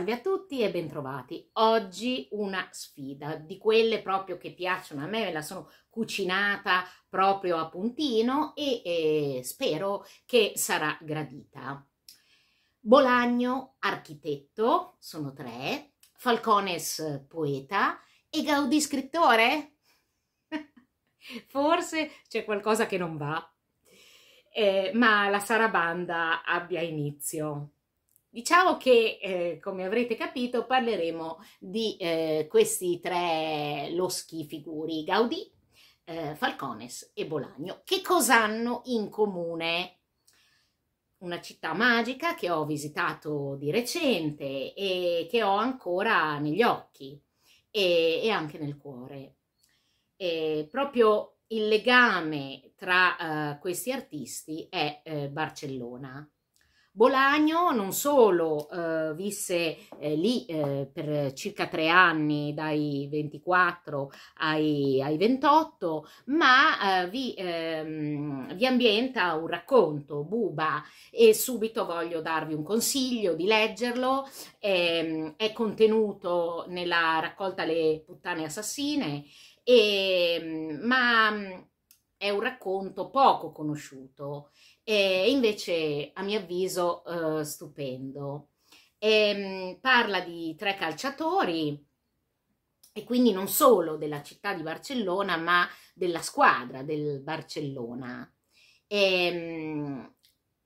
Salve a tutti e bentrovati. Oggi una sfida di quelle proprio che piacciono a me, me la sono cucinata proprio a puntino e eh, spero che sarà gradita. Bolagno architetto, sono tre, Falcones poeta e Gaudi, scrittore? Forse c'è qualcosa che non va, eh, ma la sarabanda abbia inizio. Diciamo che, eh, come avrete capito, parleremo di eh, questi tre loschi figuri, Gaudì, eh, Falcones e Bolagno. Che cosa hanno in comune? Una città magica che ho visitato di recente e che ho ancora negli occhi e, e anche nel cuore. E proprio il legame tra eh, questi artisti è eh, Barcellona Bolagno non solo eh, visse eh, lì eh, per circa tre anni, dai 24 ai, ai 28, ma eh, vi, ehm, vi, ambienta un racconto, Buba, e subito voglio darvi un consiglio di leggerlo, ehm, è contenuto nella raccolta Le puttane assassine, e, ehm, ma mm, è un racconto poco conosciuto e invece a mio avviso eh, stupendo. E, ehm, parla di tre calciatori e quindi non solo della città di Barcellona ma della squadra del Barcellona. E, ehm,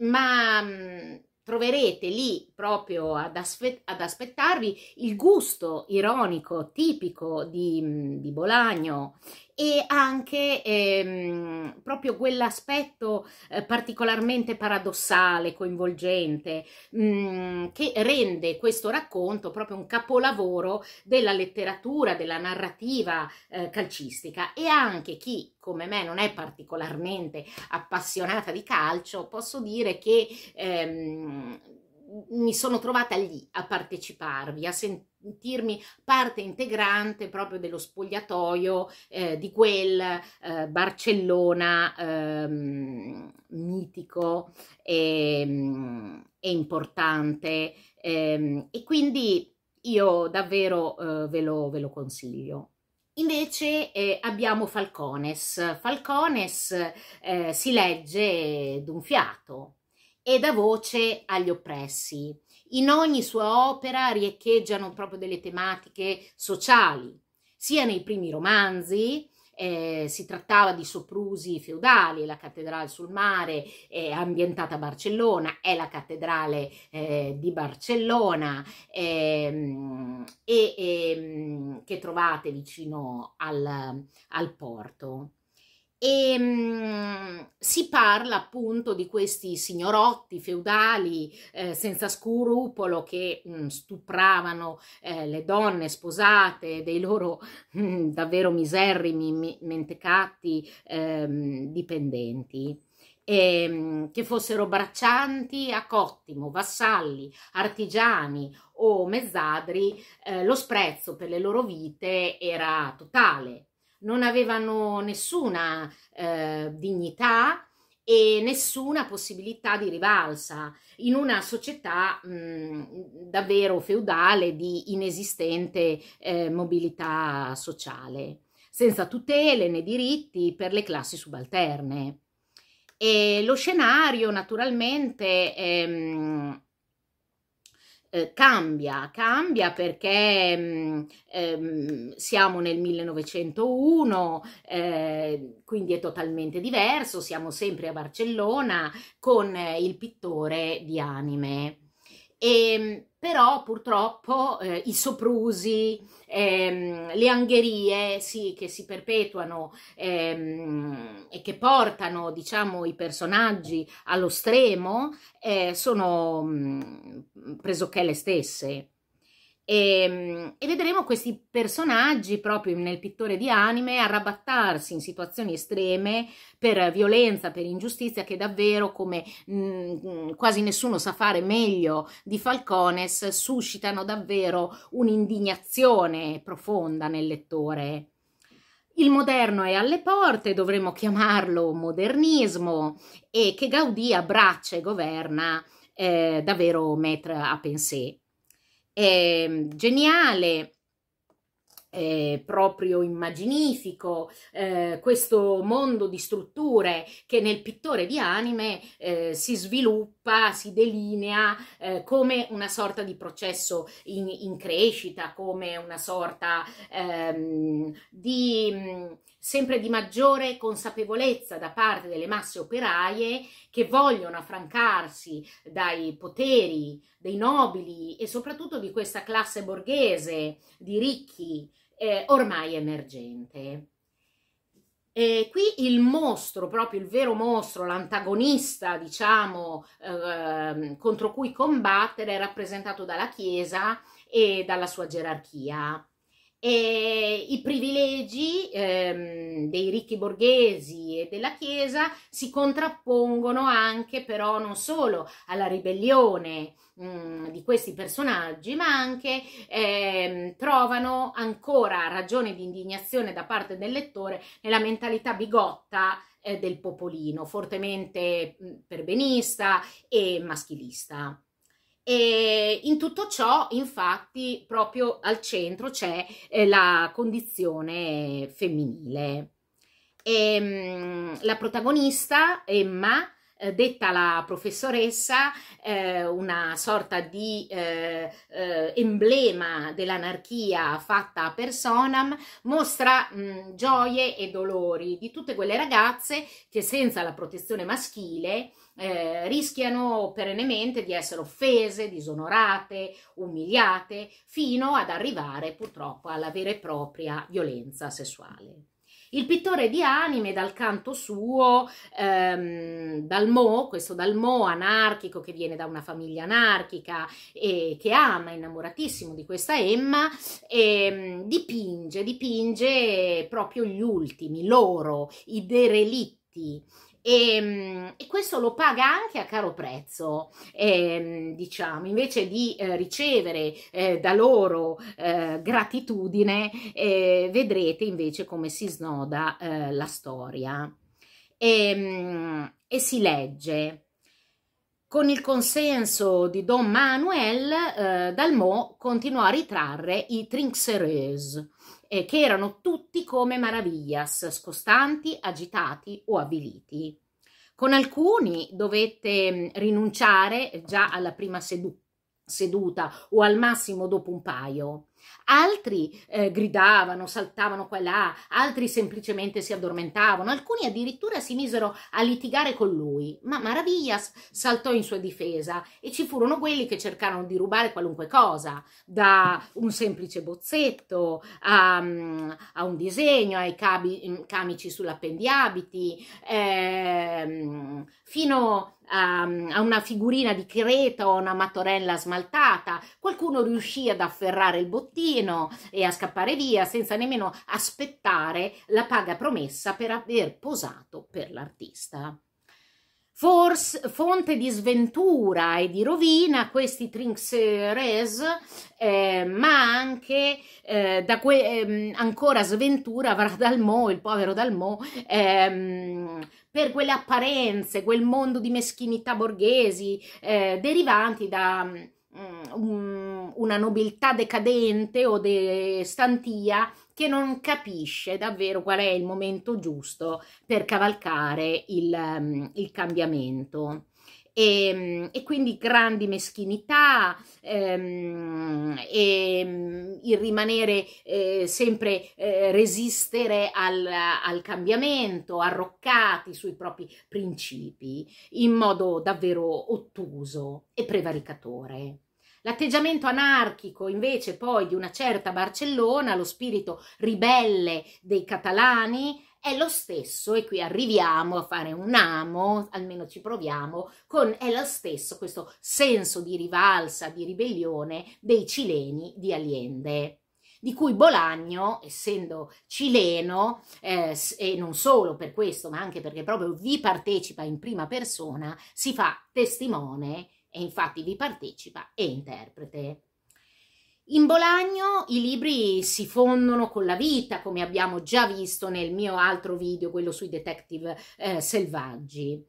ma mm, troverete lì proprio ad, aspe- ad aspettarvi il gusto ironico tipico di, di Bolagno e anche ehm, proprio quell'aspetto eh, particolarmente paradossale, coinvolgente, mh, che rende questo racconto proprio un capolavoro della letteratura, della narrativa eh, calcistica e anche chi come me non è particolarmente appassionata di calcio, posso dire che ehm, mi sono trovata lì a parteciparvi, a sentirmi parte integrante proprio dello spogliatoio eh, di quel eh, Barcellona ehm, mitico e, ehm, e importante ehm, e quindi io davvero eh, ve, lo, ve lo consiglio. Invece eh, abbiamo Falcones. Falcones eh, si legge d'un fiato, e da voce agli oppressi. In ogni sua opera riecheggiano proprio delle tematiche sociali, sia nei primi romanzi, eh, si trattava di soprusi feudali, la cattedrale sul mare è eh, ambientata a Barcellona, è la cattedrale eh, di Barcellona ehm, e, ehm, che trovate vicino al, al porto e um, si parla appunto di questi signorotti feudali eh, senza scrupolo che mh, mm, stupravano eh, le donne sposate dei loro mh, mm, davvero miserrimi, mentecatti ehm, dipendenti. E, ehm, che fossero braccianti a cottimo, vassalli, artigiani o mezzadri, eh, lo sprezzo per le loro vite era totale, non avevano nessuna eh, dignità e nessuna possibilità di rivalsa in una società mh, davvero feudale di inesistente eh, mobilità sociale, senza tutele né diritti per le classi subalterne. E lo scenario naturalmente ehm, eh, cambia, cambia perché mm, ehm, siamo nel 1901, eh, quindi è totalmente diverso, siamo sempre a Barcellona con il pittore di anime. E, ehm, però purtroppo eh, i soprusi, ehm, le angherie sì, che si perpetuano ehm, e che portano diciamo, i personaggi allo stremo eh, sono mh, mm, pressoché le stesse. E, ehm, e, vedremo questi personaggi proprio nel pittore di anime arrabattarsi in situazioni estreme per violenza, per ingiustizia che davvero come mh, mm, mm, quasi nessuno sa fare meglio di Falcones suscitano davvero un'indignazione profonda nel lettore. Il moderno è alle porte, dovremmo chiamarlo modernismo e che Gaudì abbraccia e governa eh, davvero maître a pensée eh, geniale, eh, proprio immaginifico, eh, questo mondo di strutture che nel pittore di anime eh, si sviluppa, si delinea eh, come una sorta di processo in, in crescita, come una sorta ehm, di mm, sempre di maggiore consapevolezza da parte delle masse operaie che vogliono affrancarsi dai poteri dei nobili e soprattutto di questa classe borghese di ricchi eh, ormai emergente. E qui il mostro, proprio il vero mostro, l'antagonista, diciamo, eh, contro cui combattere è rappresentato dalla Chiesa e dalla sua gerarchia e i privilegi ehm, dei ricchi borghesi e della Chiesa si contrappongono anche però non solo alla ribellione mh, mm, di questi personaggi, ma anche ehm, trovano ancora ragione di indignazione da parte del lettore nella mentalità bigotta eh, del popolino, fortemente mh, mm, perbenista e maschilista. E in tutto ciò, infatti, proprio al centro c'è eh, la condizione femminile. E, ehm, la protagonista, Emma, eh, detta la professoressa, eh, una sorta di emblema dell'anarchia fatta a personam, mostra mm, gioie e dolori di tutte quelle ragazze che senza la protezione maschile eh, rischiano perennemente di essere offese, disonorate, umiliate, fino ad arrivare purtroppo alla vera e propria violenza sessuale. Il pittore di anime, dal canto suo, ehm, Dalmo, questo Dalmo anarchico che viene da una famiglia anarchica e che ama, innamoratissimo di questa Emma, ehm, dipinge, dipinge proprio gli ultimi, loro, i derelitti e, ehm, e, questo lo paga anche a caro prezzo, eh, diciamo, invece di eh, ricevere eh, da loro eh, gratitudine, eh, vedrete invece come si snoda eh, la storia e, ehm, e si legge. Con il consenso di Don Manuel, eh, Dalmò continuò a ritrarre i Trinxereuse, eh, che erano tutti come maraviglias, scostanti, agitati o avviliti. Con alcuni dovette mm, rinunciare già alla prima sedu seduta o al massimo dopo un paio. Altri eh, gridavano, saltavano qua e là, altri semplicemente si addormentavano, alcuni addirittura si misero a litigare con lui. Ma Maraviglias saltò in sua difesa e ci furono quelli che cercarono di rubare qualunque cosa, da un semplice bozzetto a, mm, a un disegno, ai cabi, mm, camici sull'appendiabiti, eh, fino a Ehm, a una figurina di creta o una matorella smaltata, qualcuno riuscì ad afferrare il bottino e a scappare via senza nemmeno aspettare la paga promessa per aver posato per l'artista. Forse fonte di sventura e di rovina questi trinxeres, eh, ma anche eh, da que- ehm, ancora sventura avrà Dalmo, il povero Dalmo, ehm, per quelle apparenze, quel mondo di meschinità borghesi eh, derivanti da um, una nobiltà decadente o de stantia che non capisce davvero qual è il momento giusto per cavalcare il, um, il cambiamento e, ehm, e quindi grandi meschinità ehm, e ehm, il rimanere eh, sempre eh, resistere al, al, cambiamento, arroccati sui propri principi in modo davvero ottuso e prevaricatore. L'atteggiamento anarchico invece poi di una certa Barcellona, lo spirito ribelle dei catalani, è lo stesso, e qui arriviamo a fare un amo, almeno ci proviamo, con è lo stesso questo senso di rivalsa, di ribellione dei cileni di Allende di cui Bolagno, essendo cileno, eh, e non solo per questo, ma anche perché proprio vi partecipa in prima persona, si fa testimone e infatti vi partecipa e interprete. In Bolagno i libri si fondono con la vita, come abbiamo già visto nel mio altro video, quello sui detective eh, selvaggi.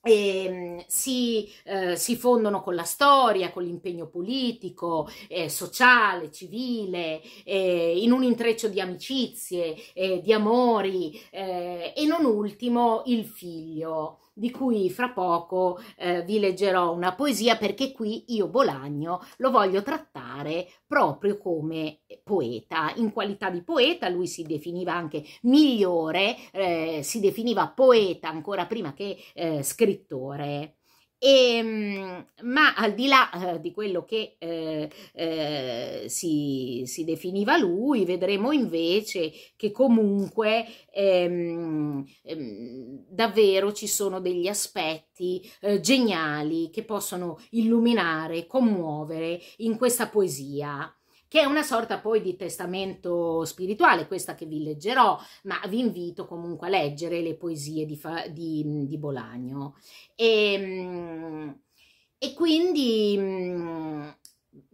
E, ehm, si, eh, si, fondono con la storia, con l'impegno politico, eh, sociale, civile, eh, in un intreccio di amicizie, eh, di amori eh, e non ultimo il figlio di cui fra poco eh, vi leggerò una poesia perché qui io Bolagno lo voglio trattare proprio come poeta. In qualità di poeta lui si definiva anche migliore, eh, si definiva poeta ancora prima che eh, scrittore. E, ehm, ma al di là eh, di quello che eh, eh, si, si, definiva lui, vedremo invece che comunque ehm, ehm, davvero ci sono degli aspetti eh, geniali che possono illuminare, commuovere in questa poesia che è una sorta poi di testamento spirituale, questa che vi leggerò, ma vi invito comunque a leggere le poesie di, di, di Bolagno. E, ehm, e quindi mm,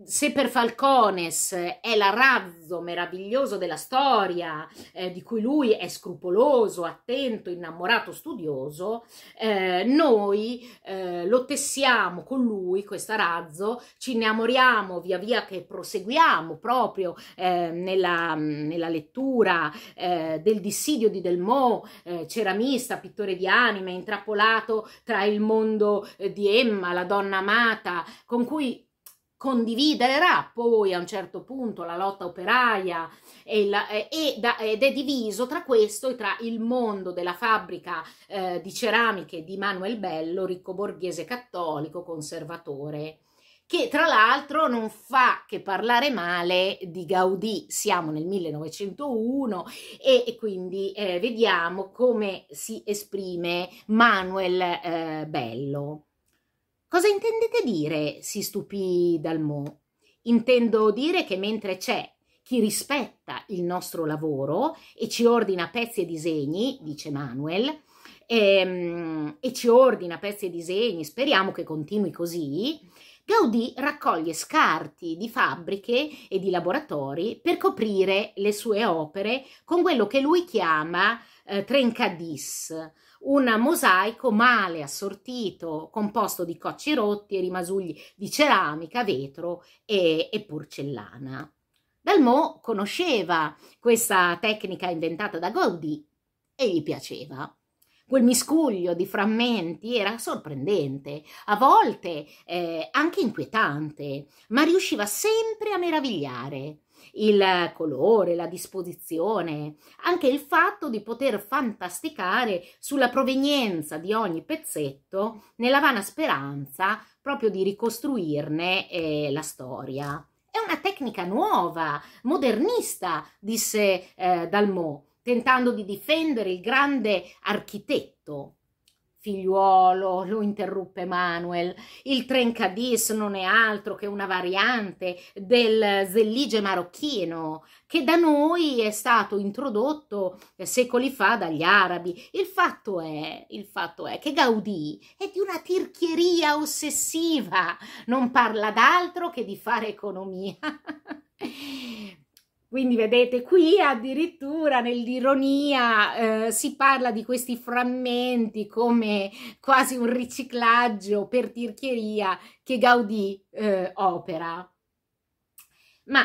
se per Falcones eh, è l'arazzo meraviglioso della storia, eh, di cui lui è scrupoloso, attento, innamorato, studioso, eh, noi eh, lo tessiamo con lui, questo arazzo, ci innamoriamo via via che proseguiamo proprio eh, nella, nella, lettura eh, del dissidio di Delmo, ceramista, pittore di anime, intrappolato tra il mondo di Emma, la donna amata, con cui condividerà poi a un certo punto la lotta operaia e la, eh, ed, ed è diviso tra questo e tra il mondo della fabbrica eh, di ceramiche di Manuel Bello, ricco borghese cattolico, conservatore che tra l'altro non fa che parlare male di Gaudì, siamo nel 1901 e, e quindi eh, vediamo come si esprime Manuel eh, Bello. Cosa intendete dire? si stupì Dalmò. Intendo dire che mentre c'è chi rispetta il nostro lavoro e ci ordina pezzi e disegni, dice Manuel, e, ehm, e ci ordina pezzi e disegni, speriamo che continui così, Gaudì raccoglie scarti di fabbriche e di laboratori per coprire le sue opere con quello che lui chiama eh, trencadis, un mosaico male assortito, composto di cocci rotti e rimasugli di ceramica, vetro e, e porcellana. Dalmò conosceva questa tecnica inventata da Gaudì e gli piaceva quel miscuglio di frammenti era sorprendente, a volte eh, anche inquietante, ma riusciva sempre a meravigliare. Il colore, la disposizione, anche il fatto di poter fantasticare sulla provenienza di ogni pezzetto nella vana speranza proprio di ricostruirne eh, la storia. È una tecnica nuova, modernista, disse eh, Dalmò tentando di difendere il grande architetto. Figliuolo, lo interruppe Manuel, il Trencadis non è altro che una variante del zellige marocchino che da noi è stato introdotto eh, secoli fa dagli arabi. Il fatto è, il fatto è che Gaudì è di una tirchieria ossessiva, non parla d'altro che di fare economia. Quindi vedete, qui addirittura nell'ironia eh, si parla di questi frammenti come quasi un riciclaggio per tirchieria che Gaudì eh, opera. Ma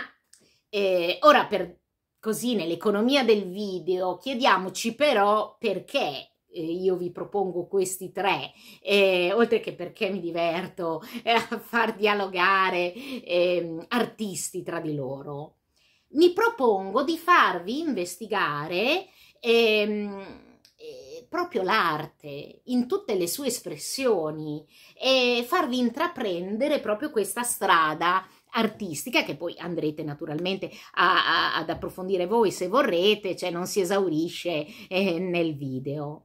eh, ora per così nell'economia del video chiediamoci però perché eh, io vi propongo questi tre, eh, oltre che perché mi diverto eh, a far dialogare eh, artisti tra di loro mi propongo di farvi investigare ehm, eh, proprio l'arte in tutte le sue espressioni e farvi intraprendere proprio questa strada artistica che poi andrete naturalmente a, a, ad approfondire voi se vorrete, cioè non si esaurisce eh, nel video.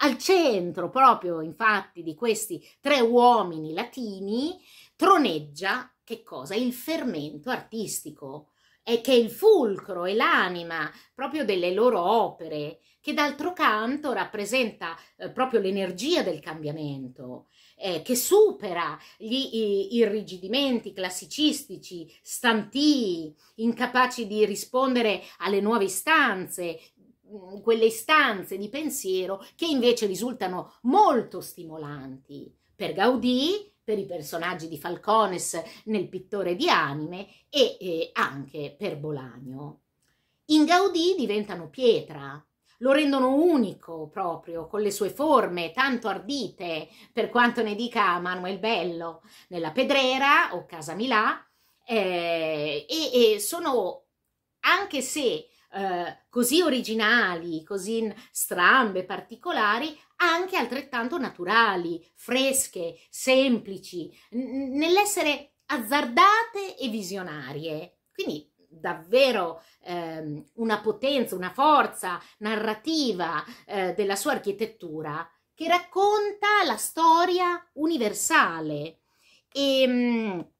Al centro proprio infatti di questi tre uomini latini troneggia che cosa? Il fermento artistico, è che è il fulcro e l'anima proprio delle loro opere, che d'altro canto rappresenta eh, proprio l'energia del cambiamento, eh, che supera gli irrigidimenti classicistici, stantii, incapaci di rispondere alle nuove istanze, mm, quelle istanze di pensiero che invece risultano molto stimolanti per Gaudì per i personaggi di Falcones nel pittore di anime e eh, anche per Bolagno. In Gaudì diventano pietra, lo rendono unico proprio con le sue forme tanto ardite, per quanto ne dica Manuel Bello, nella Pedrera o Casa Milà, eh, e, e, sono anche se eh, così originali, così strambe, particolari, anche altrettanto naturali, fresche, semplici, nell'essere azzardate e visionarie. Quindi davvero ehm, una potenza, una forza narrativa eh, della sua architettura che racconta la storia universale. E, ehm,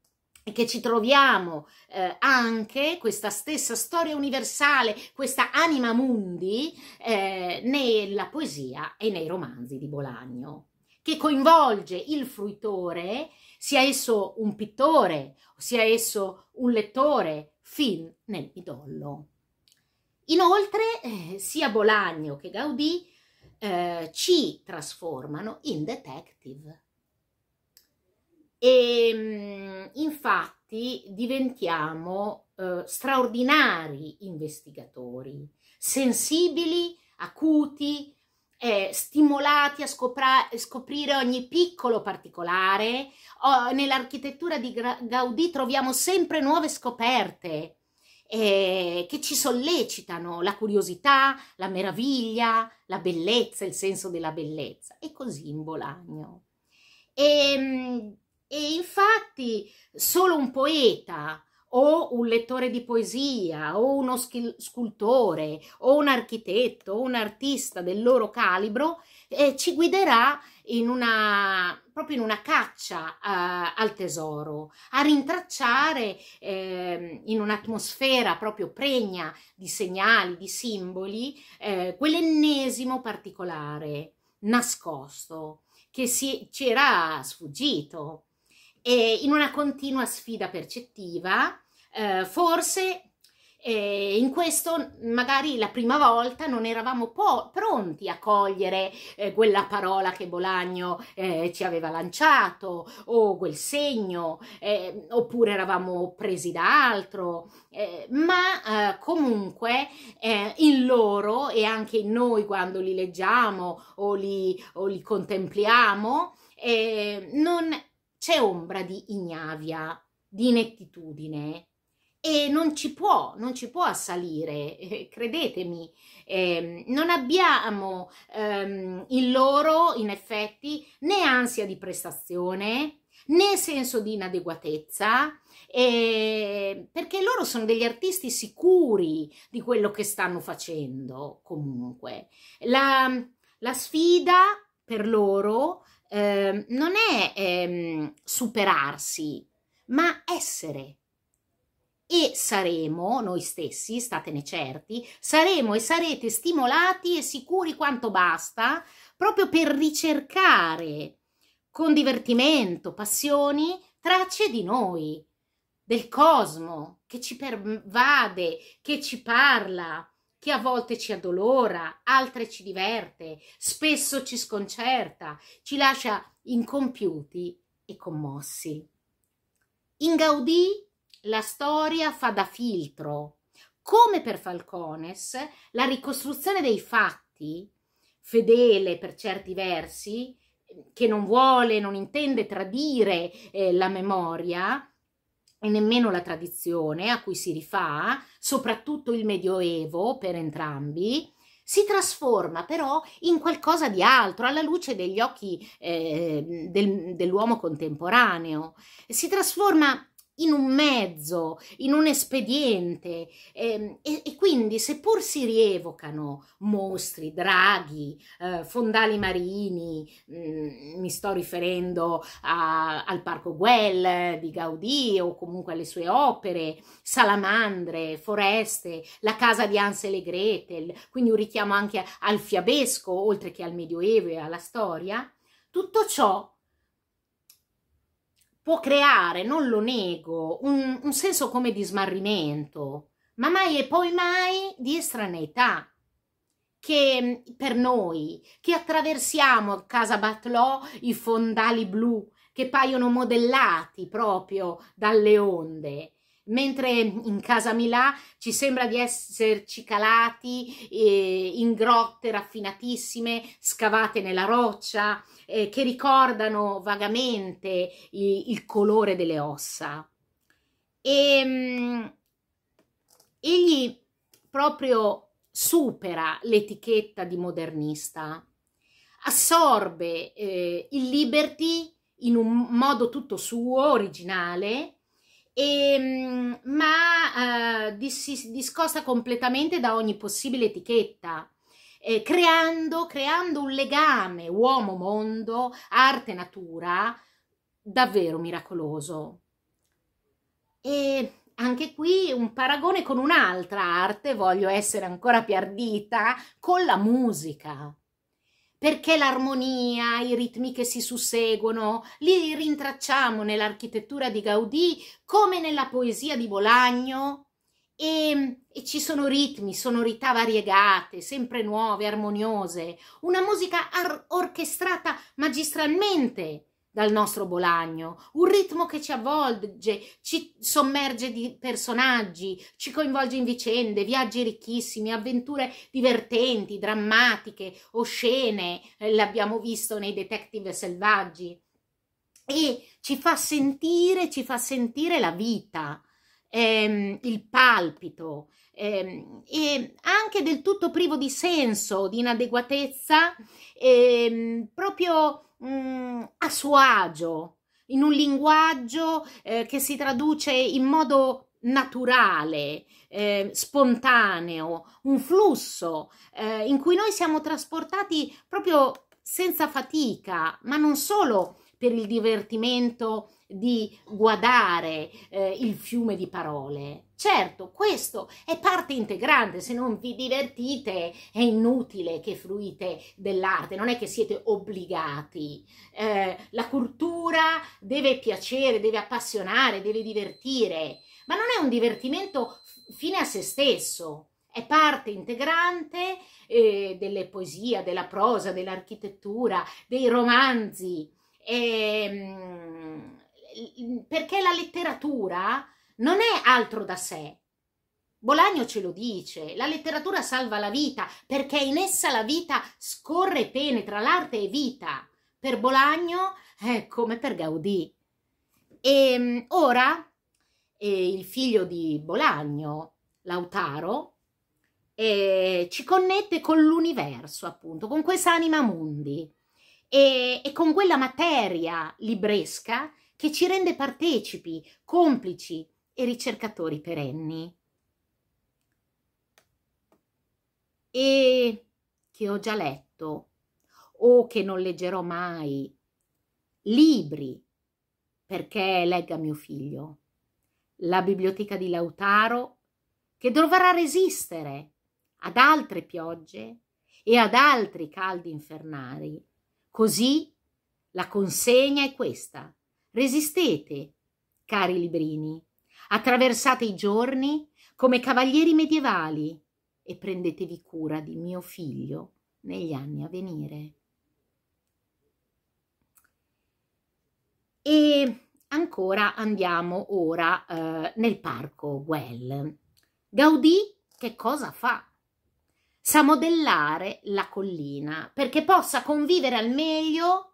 e che ci troviamo eh, anche questa stessa storia universale, questa anima mundi eh, nella poesia e nei romanzi di Bolagno, che coinvolge il fruitore, sia esso un pittore, sia esso un lettore, fin nel midollo. Inoltre, eh, sia Bolagno che Gaudì eh, ci trasformano in detective e ehm, infatti diventiamo eh, straordinari investigatori, sensibili, acuti, eh, stimolati a scoprire ogni piccolo particolare. Oh, nell'architettura di Gaudì troviamo sempre nuove scoperte eh, che ci sollecitano la curiosità, la meraviglia, la bellezza, il senso della bellezza e così in Bolagno. E, ehm, e infatti solo un poeta o un lettore di poesia o uno scultore o un architetto o un artista del loro calibro eh, ci guiderà in una, proprio in una caccia eh, al tesoro, a rintracciare eh, in un'atmosfera proprio pregna di segnali, di simboli, eh, quell'ennesimo particolare nascosto che si, ci era sfuggito eh, in una continua sfida percettiva, eh, forse eh, in questo magari la prima volta non eravamo po- pronti a cogliere eh, quella parola che Bolagno eh, ci aveva lanciato o quel segno eh, oppure eravamo presi da altro eh, ma eh, comunque in loro e anche in noi quando li leggiamo o li, o li contempliamo non c'è ombra di ignavia, di inettitudine e non ci può, non ci può assalire, eh, credetemi, eh, non abbiamo ehm, in loro, in effetti, né ansia di prestazione, né senso di inadeguatezza, eh, perché loro sono degli artisti sicuri di quello che stanno facendo comunque. La, la sfida per loro Ehm, non è ehm, superarsi, ma essere. E saremo noi stessi, statene certi, saremo e sarete stimolati e sicuri quanto basta proprio per ricercare con divertimento, passioni, tracce di noi, del cosmo che ci pervade, che ci parla, che a volte ci addolora, altre ci diverte, spesso ci sconcerta, ci lascia incompiuti e commossi. In Gaudì la storia fa da filtro. Come per Falcones, la ricostruzione dei fatti, fedele per certi versi, che non vuole, non intende tradire eh, la memoria, e nemmeno la tradizione a cui si rifà, soprattutto il Medioevo per entrambi, si trasforma però in qualcosa di altro alla luce degli occhi eh, del, dell'uomo contemporaneo, si trasforma in un mezzo, in un espediente e, ehm, e, e quindi seppur si rievocano mostri, draghi, eh, fondali marini, mh, mm, mi sto riferendo a, al Parco Guel di Gaudì o comunque alle sue opere, salamandre, foreste, la casa di Ansel e Gretel, quindi un richiamo anche al fiabesco oltre che al medioevo e alla storia, tutto ciò può creare, non lo nego, un, un senso come di smarrimento, ma mai e poi mai di estraneità che mm, per noi che attraversiamo a casa Batlò i fondali blu che paiono modellati proprio dalle onde mentre in casa Milà ci sembra di esserci calati eh, in grotte raffinatissime, scavate nella roccia, eh, che ricordano vagamente il, il, colore delle ossa. E, ehm, mh, egli proprio supera l'etichetta di modernista, assorbe eh, il liberty in un modo tutto suo, originale, e, ehm, ma eh, si discosta completamente da ogni possibile etichetta. Eh, creando, creando un legame uomo-mondo, arte-natura davvero miracoloso. E anche qui un paragone con un'altra arte, voglio essere ancora più ardita, con la musica perché l'armonia, i ritmi che si susseguono, li rintracciamo nell'architettura di Gaudì come nella poesia di Bolagno e, e ci sono ritmi, sonorità variegate, sempre nuove, armoniose, una musica orchestrata magistralmente dal nostro Bolagno, un ritmo che ci avvolge, ci sommerge di personaggi, ci coinvolge in vicende, viaggi ricchissimi, avventure divertenti, drammatiche, oscene, eh, l'abbiamo visto nei Detective Selvaggi. E ci fa sentire, ci fa sentire la vita, ehm, il palpito, ehm, e anche del tutto privo di senso, di inadeguatezza, ehm, proprio mh, mm, a suo agio, in un linguaggio eh, che si traduce in modo naturale, eh, spontaneo, un flusso eh, in cui noi siamo trasportati proprio senza fatica, ma non solo per il divertimento di guadare eh, il fiume di parole. Certo, questo è parte integrante, se non vi divertite è inutile che fruite dell'arte, non è che siete obbligati. Eh, la cultura deve piacere, deve appassionare, deve divertire, ma non è un divertimento fine a se stesso è parte integrante eh, delle poesie, della prosa, dell'architettura, dei romanzi. E, mm, perché la letteratura non è altro da sé. Bolagno ce lo dice, la letteratura salva la vita perché in essa la vita scorre e penetra, l'arte è vita. Per Bolagno è come per Gaudì. E ehm, ora eh, il figlio di Bolagno, Lautaro, eh, ci connette con l'universo, appunto, con questa anima mundi e, e con quella materia libresca che ci rende partecipi, complici e ricercatori perenni. E che ho già letto o che non leggerò mai, libri perché legga mio figlio, la biblioteca di Lautaro che dovrà resistere ad altre piogge e ad altri caldi infernali. Così la consegna è questa. Resistete, cari librini, attraversate i giorni come cavalieri medievali e prendetevi cura di mio figlio negli anni a venire. E ancora andiamo ora eh, nel parco Guel. Gaudì che cosa fa? Sa modellare la collina perché possa convivere al meglio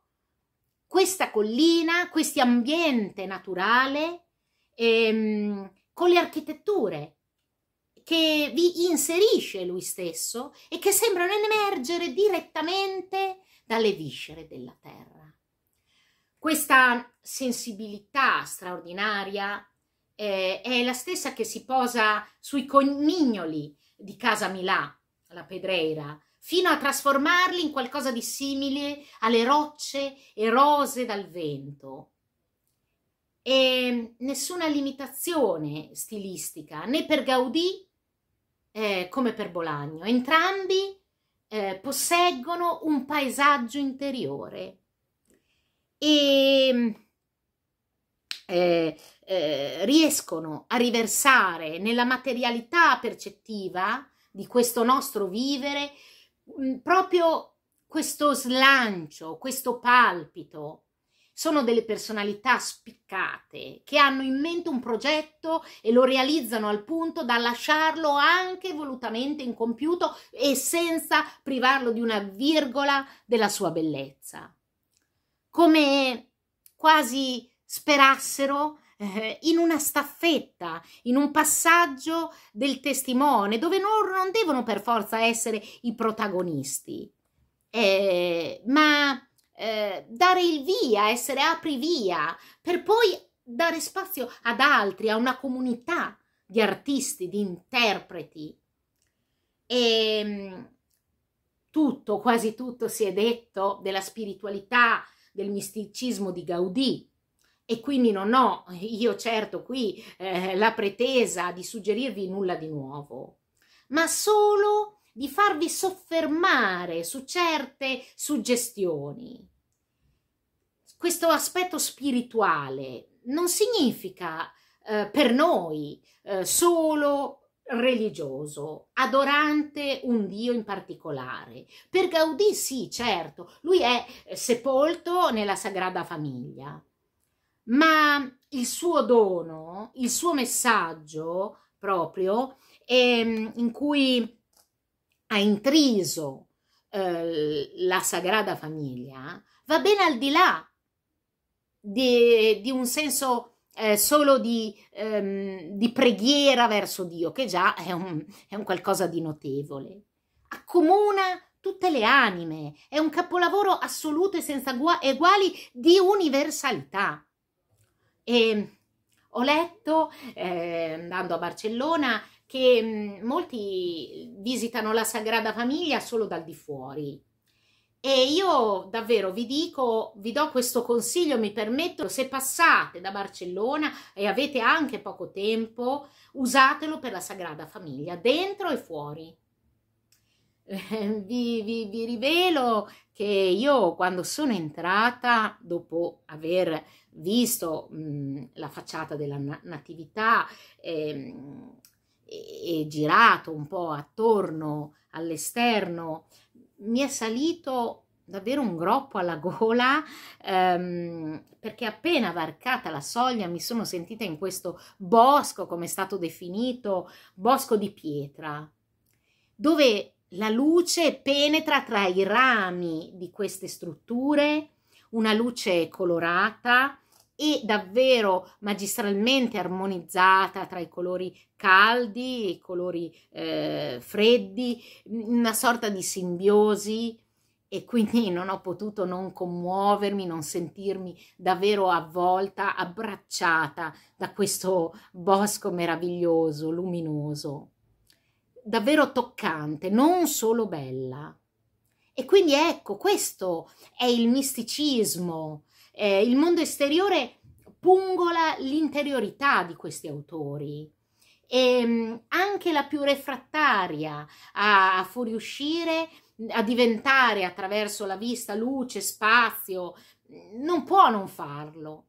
questa collina, questo ambiente naturale ehm, con le architetture che vi inserisce lui stesso e che sembrano emergere direttamente dalle viscere della terra. Questa sensibilità straordinaria eh, è la stessa che si posa sui conignoli di Casa Milà, la Pedreira, fino a trasformarli in qualcosa di simile alle rocce erose dal vento. E nessuna limitazione stilistica né per Gaudì eh, come per Bolagno. Entrambi eh, posseggono un paesaggio interiore. E eh, eh, riescono a riversare nella materialità percettiva di questo nostro vivere Mm, proprio questo slancio, questo palpito. Sono delle personalità spiccate che hanno in mente un progetto e lo realizzano al punto da lasciarlo anche volutamente incompiuto e senza privarlo di una virgola della sua bellezza. Come quasi sperassero eh, in una staffetta, in un passaggio del testimone, dove loro non, non devono per forza essere i protagonisti, eh, ma eh, dare il via, essere aprivia, per poi dare spazio ad altri, a una comunità di artisti, di interpreti. E ehm, tutto, quasi tutto si è detto della spiritualità, del misticismo di Gaudì, e quindi non ho io certo qui eh, la pretesa di suggerirvi nulla di nuovo, ma solo di farvi soffermare su certe suggestioni. Questo aspetto spirituale non significa eh, per noi eh, solo religioso, adorante un Dio in particolare. Per Gaudì sì, certo, lui è sepolto nella Sagrada Famiglia, ma il suo dono, il suo messaggio proprio, ehm, in cui ha intriso eh, la Sagrada Famiglia, va ben al di là di, di un senso eh, solo di, ehm, di, preghiera verso Dio, che già è un, è un qualcosa di notevole. Accomuna tutte le anime, è un capolavoro assoluto e senza eguali di universalità. E ho letto, eh, andando a Barcellona, che mm, molti visitano la Sagrada Famiglia solo dal di fuori. E io davvero vi dico, vi do questo consiglio, mi permetto, se passate da Barcellona e avete anche poco tempo, usatelo per la Sagrada Famiglia, dentro e fuori. vi, vi, vi rivelo che io quando sono entrata, dopo aver visto mh, mm, la facciata della Natività e, ehm, e, e girato un po' attorno all'esterno, mi è salito davvero un groppo alla gola ehm, perché appena varcata la soglia mi sono sentita in questo bosco, come è stato definito, bosco di pietra, dove la luce penetra tra i rami di queste strutture, una luce colorata e davvero magistralmente armonizzata tra i colori caldi e i colori eh, freddi, una sorta di simbiosi e quindi non ho potuto non commuovermi, non sentirmi davvero avvolta, abbracciata da questo bosco meraviglioso, luminoso davvero toccante, non solo bella. E quindi ecco, questo è il misticismo. Eh, il mondo esteriore pungola l'interiorità di questi autori. E ehm, anche la più refrattaria a, a fuoriuscire, a diventare attraverso la vista luce, spazio, non può non farlo.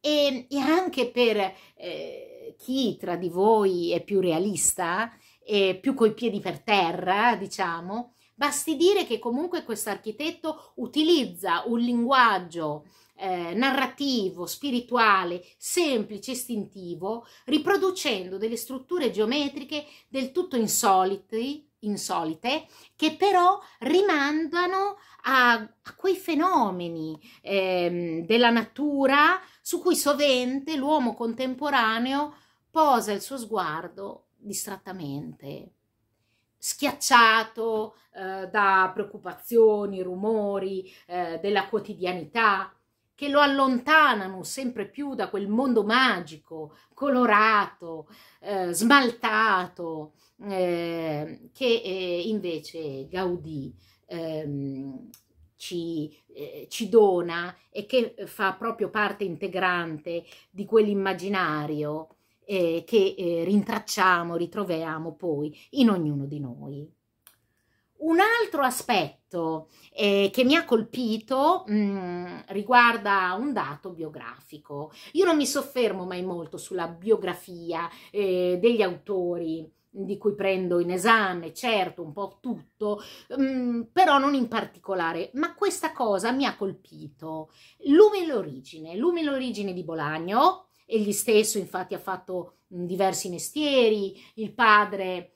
E, e anche per eh, chi tra di voi è più realista, eh, più coi piedi per terra, diciamo, basti dire che comunque questo architetto utilizza un linguaggio eh, narrativo, spirituale, semplice, istintivo, riproducendo delle strutture geometriche del tutto insolite, insolite che però rimandano a, a quei fenomeni eh, della natura su cui sovente l'uomo contemporaneo posa il suo sguardo distrattamente, schiacciato eh, da preoccupazioni, rumori eh, della quotidianità che lo allontanano sempre più da quel mondo magico, colorato, eh, smaltato, eh, che eh, invece Gaudì ehm, ci, eh, ci dona e che fa proprio parte integrante di quell'immaginario eh, che eh, rintracciamo, ritroviamo poi in ognuno di noi. Un altro aspetto eh, che mi ha colpito mh, mm, riguarda un dato biografico. Io non mi soffermo mai molto sulla biografia eh, degli autori di cui prendo in esame, certo, un po' tutto, mh, mm, però non in particolare, ma questa cosa mi ha colpito. Lume l'origine, Lume l'origine di Bolagno, egli stesso infatti ha fatto diversi mestieri, il padre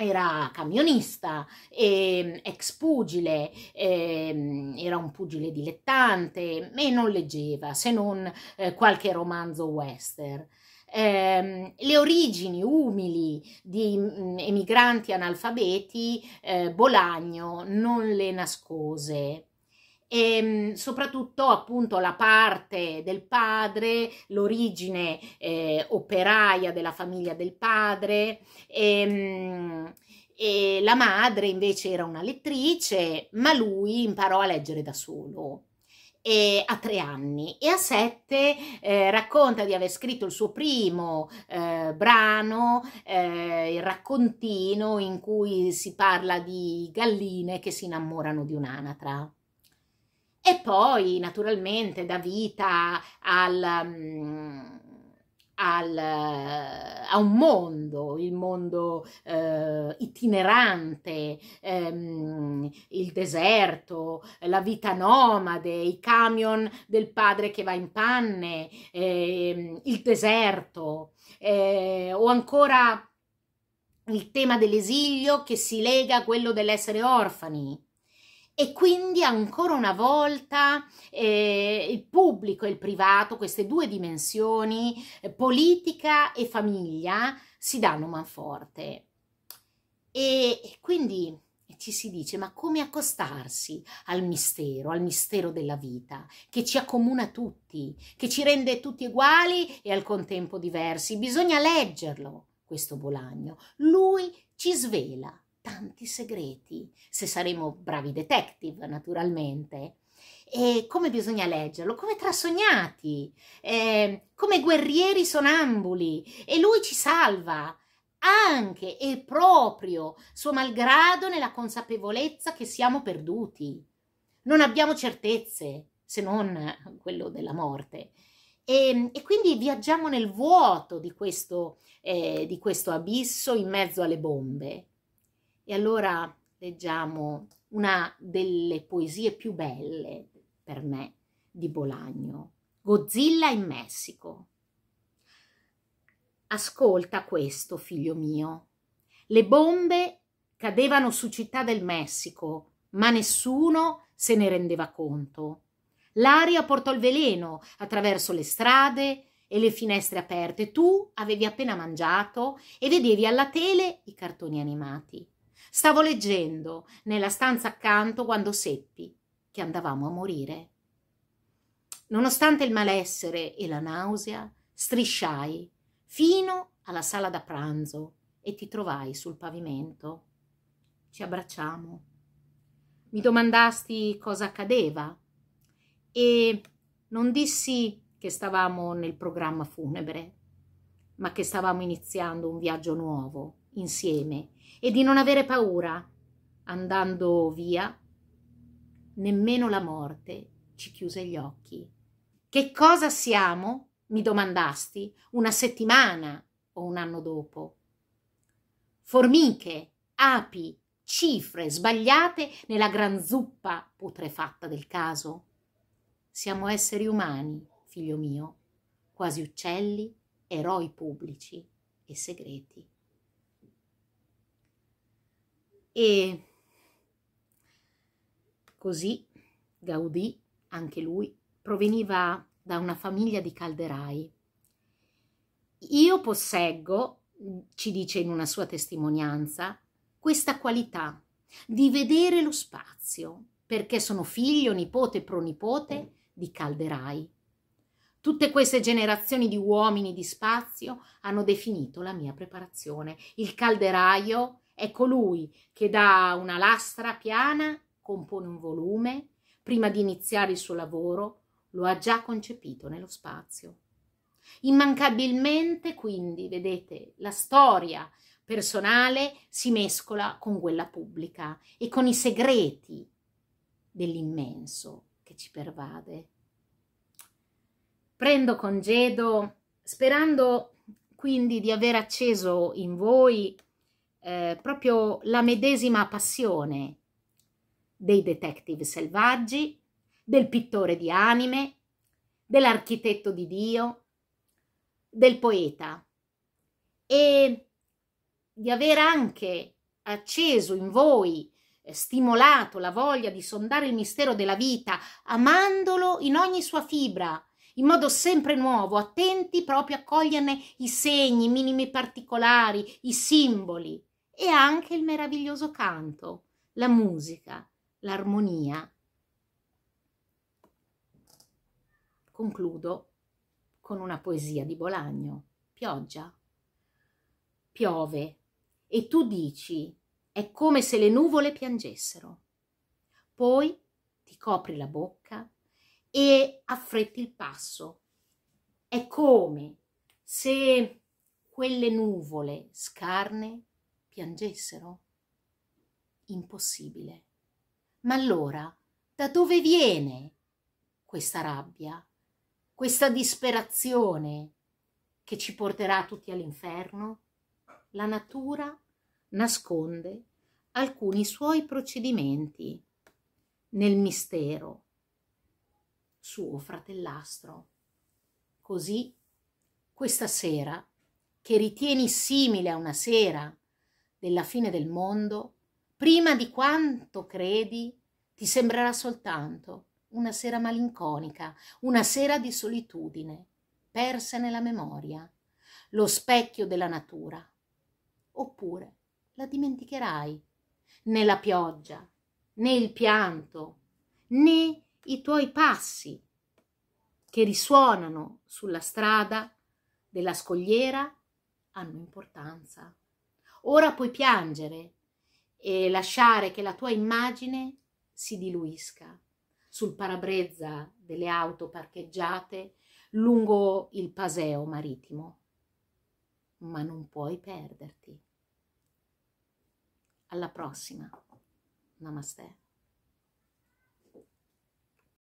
era camionista, eh, ex pugile, eh, era un pugile dilettante e non leggeva se non eh, qualche romanzo western. Ehm, le origini umili di emigranti analfabeti eh, Bolagno non le nascose e ehm, soprattutto appunto la parte del padre, l'origine eh, operaia della famiglia del padre. E, ehm, e la madre invece era una lettrice, ma lui imparò a leggere da solo a tre anni e a sette eh, racconta di aver scritto il suo primo eh, brano, eh, il raccontino in cui si parla di galline che si innamorano di un'anatra. E poi naturalmente dà vita al... Mm, al, a un mondo, il mondo eh, itinerante, ehm, il deserto, la vita nomade, i camion del padre che va in panne, ehm, il deserto, eh, o ancora il tema dell'esilio che si lega a quello dell'essere orfani. E quindi ancora una volta eh, il pubblico e il privato, queste due dimensioni, eh, politica e famiglia, si danno manforte. E, e quindi ci si dice ma come accostarsi al mistero, al mistero della vita, che ci accomuna tutti, che ci rende tutti uguali e al contempo diversi. Bisogna leggerlo, questo Bolagno. Lui ci svela tanti segreti, se saremo bravi detective naturalmente. E come bisogna leggerlo? Come trasognati, eh, come guerrieri sonambuli. E lui ci salva anche e proprio suo malgrado nella consapevolezza che siamo perduti. Non abbiamo certezze se non quello della morte. E, ehm, e quindi viaggiamo nel vuoto di questo, eh, di questo abisso in mezzo alle bombe. E allora leggiamo una delle poesie più belle per me di Bolagno, Godzilla in Messico. Ascolta questo, figlio mio. Le bombe cadevano su Città del Messico, ma nessuno se ne rendeva conto. L'aria portò il veleno attraverso le strade e le finestre aperte. Tu avevi appena mangiato e vedevi alla tele i cartoni animati. Stavo leggendo nella stanza accanto quando seppi che andavamo a morire. Nonostante il malessere e la nausea, strisciai fino alla sala da pranzo e ti trovai sul pavimento. Ci abbracciamo. Mi domandasti cosa accadeva e non dissi che stavamo nel programma funebre, ma che stavamo iniziando un viaggio nuovo insieme e di non avere paura, andando via, nemmeno la morte ci chiuse gli occhi. Che cosa siamo? mi domandasti una settimana o un anno dopo. Formiche, api, cifre sbagliate nella gran zuppa putrefatta del caso. Siamo esseri umani, figlio mio, quasi uccelli, eroi pubblici e segreti e così Gaudì, anche lui, proveniva da una famiglia di calderai. Io posseggo, ci dice in una sua testimonianza, questa qualità di vedere lo spazio, perché sono figlio, nipote, pronipote di calderai. Tutte queste generazioni di uomini di spazio hanno definito la mia preparazione. Il calderaio è colui ecco che da una lastra piana compone un volume, prima di iniziare il suo lavoro lo ha già concepito nello spazio. Immancabilmente, quindi, vedete, la storia personale si mescola con quella pubblica e con i segreti dell'immenso che ci pervade. Prendo congedo sperando quindi di aver acceso in voi eh, proprio la medesima passione dei detective selvaggi, del pittore di anime, dell'architetto di Dio, del poeta e di aver anche acceso in voi, eh, stimolato la voglia di sondare il mistero della vita, amandolo in ogni sua fibra, in modo sempre nuovo, attenti proprio a coglierne i segni, i minimi particolari, i simboli e anche il meraviglioso canto, la musica, l'armonia. Concludo con una poesia di Bolagno, Pioggia. Piove e tu dici è come se le nuvole piangessero. Poi ti copri la bocca e affretti il passo. È come se quelle nuvole scarne piangessero? Impossibile. Ma allora, da dove viene questa rabbia, questa disperazione che ci porterà tutti all'inferno? La natura nasconde alcuni suoi procedimenti nel mistero suo fratellastro. Così, questa sera, che ritieni simile a una sera della fine del mondo, prima di quanto credi, ti sembrerà soltanto una sera malinconica, una sera di solitudine, persa nella memoria, lo specchio della natura. Oppure la dimenticherai, né la pioggia, né il pianto, né i tuoi passi che risuonano sulla strada della scogliera hanno importanza. Ora puoi piangere e lasciare che la tua immagine si diluisca sul parabrezza delle auto parcheggiate lungo il paseo marittimo. Ma non puoi perderti. Alla prossima. Namaste.